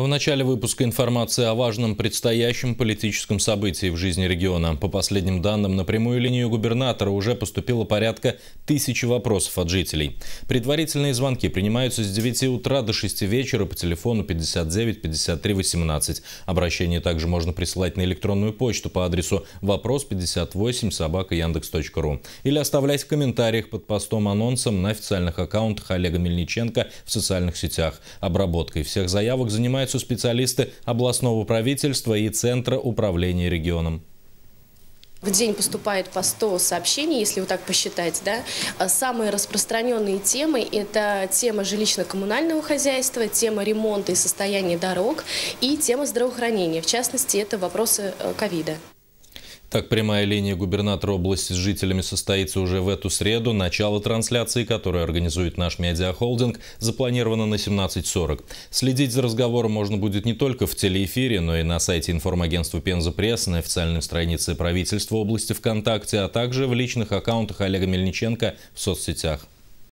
В начале выпуска информация о важном предстоящем политическом событии в жизни региона. По последним данным, на прямую линию губернатора уже поступило порядка тысячи вопросов от жителей. Предварительные звонки принимаются с 9 утра до 6 вечера по телефону 59 53 18. Обращение также можно присылать на электронную почту по адресу вопрос 58 собака яндекс.ру или оставлять в комментариях под постом анонсом на официальных аккаунтах Олега Мельниченко в социальных сетях. Обработкой всех заявок занимается отмечаются специалисты областного правительства и Центра управления регионом. В день поступает по 100 сообщений, если вы так посчитаете. Да? Самые распространенные темы – это тема жилищно-коммунального хозяйства, тема ремонта и состояния дорог и тема здравоохранения. В частности, это вопросы э, ковида. Так, прямая линия губернатора области с жителями состоится уже в эту среду. Начало трансляции, которую организует наш медиахолдинг, запланировано на 17.40. Следить за разговором можно будет не только в телеэфире, но и на сайте информагентства Пенза Пресс, на официальной странице правительства области ВКонтакте, а также в личных аккаунтах Олега Мельниченко в соцсетях.